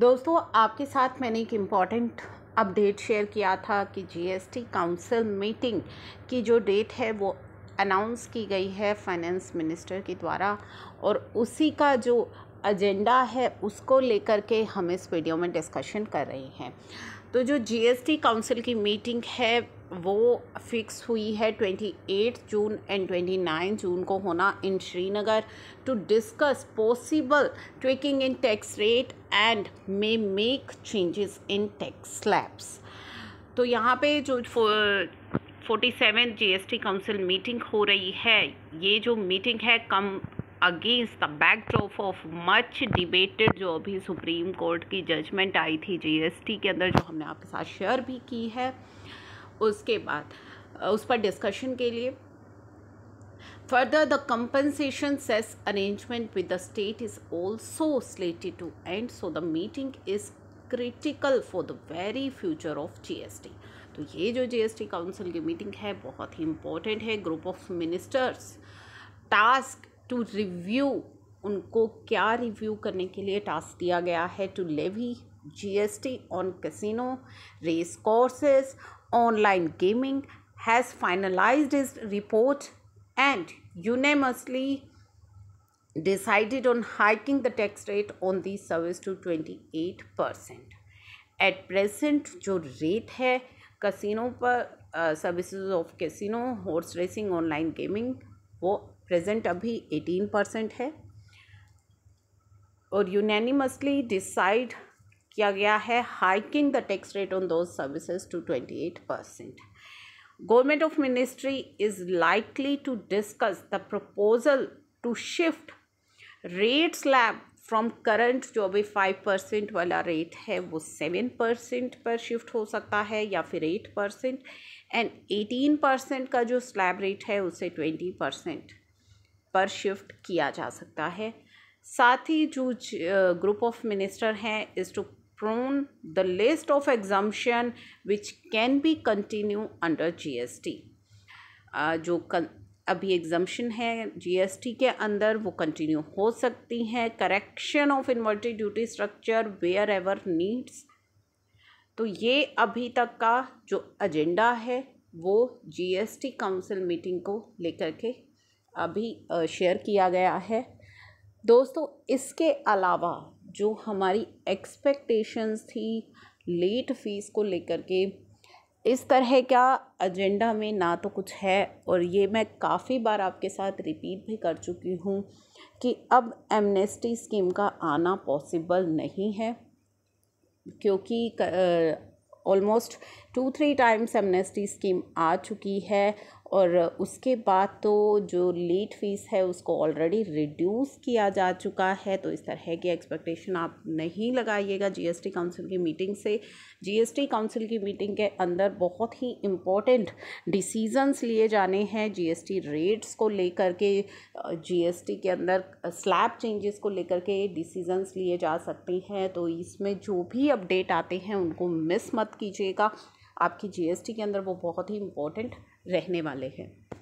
दोस्तों आपके साथ मैंने एक इम्पॉर्टेंट अपडेट शेयर किया था कि जीएसटी काउंसिल मीटिंग की जो डेट है वो अनाउंस की गई है फाइनेंस मिनिस्टर के द्वारा और उसी का जो एजेंडा है उसको लेकर के हम इस वीडियो में डिस्कशन कर रहे हैं तो जो जीएसटी काउंसिल की मीटिंग है वो फिक्स हुई है twenty eight June and twenty nine June को होना in Srinagar to discuss possible tweaking in tax rate and may make changes in tax slabs तो यहाँ पे जो forty seven G S T council meeting हो रही है ये जो मीटिंग है come against the backdrop of much debated जो अभी सुप्रीम कोर्ट की जजमेंट आई थी जीएसटी के अंदर जो हमने आपके साथ शेयर भी की है उसके बाद उस पर डिस्कशन के लिए further the compensation cess arrangement with the state is also slated to and so the meeting is critical for the very future of G S T तो ये जो जी एस टी काउंसिल की meeting है बहुत ही important है group of ministers task to review उनको क्या रिव्यू करने के लिए टास्क दिया गया है to levy G S T on casino race courses online gaming has finalized its report and unanimously decided on hiking the tax rate on these service to 28 percent at present जो rate है casino पर services of casino horse racing online gaming वो present अभी eighteen percent है और unanimously decide किया गया है hiking the tax rate on those services to twenty eight percent government of ministry is likely to discuss the proposal to shift rate slab from current जो अभी five percent वाला rate है वो seven percent पर shift हो सकता है या फिर eight percent and eighteen percent का जो स्लैब रेट है उसे ट्वेंटी परसेंट पर शिफ्ट किया जा सकता है साथ ही जो ग्रुप ऑफ मिनिस्टर हैं is to prone the list of exemption which can be continue under GST uh, जो कन, अभी एग्जम्पन है जीएसटी के अंदर वो कंटिन्यू हो सकती हैं correction of inverted duty structure wherever तो ये अभी तक का जो एजेंडा है वो जीएसटी काउंसिल मीटिंग को लेकर के अभी शेयर किया गया है दोस्तों इसके अलावा जो हमारी एक्सपेक्टेशंस थी लेट फीस को लेकर के इस तरह का एजेंडा में ना तो कुछ है और ये मैं काफ़ी बार आपके साथ रिपीट भी कर चुकी हूँ कि अब एमनेस्टी स्कीम का आना पॉसिबल नहीं है क्योंकि almost two three times amnesty scheme आ चुकी है और उसके बाद तो जो लेट फीस है उसको ऑलरेडी रिड्यूस किया जा चुका है तो इस तरह की एक्सपेक्टेशन आप नहीं लगाइएगा जीएसटी काउंसिल की मीटिंग से जीएसटी काउंसिल की मीटिंग के अंदर बहुत ही इम्पोर्टेंट डिसीजंस लिए जाने हैं जीएसटी रेट्स को लेकर के जीएसटी के अंदर स्लैब चेंजेस को लेकर के डिसीजंस लिए जा सकते हैं तो इसमें जो भी अपडेट आते हैं उनको मिस मत कीजिएगा आपकी जीएसटी के अंदर वो बहुत ही इम्पोर्टेंट रहने वाले हैं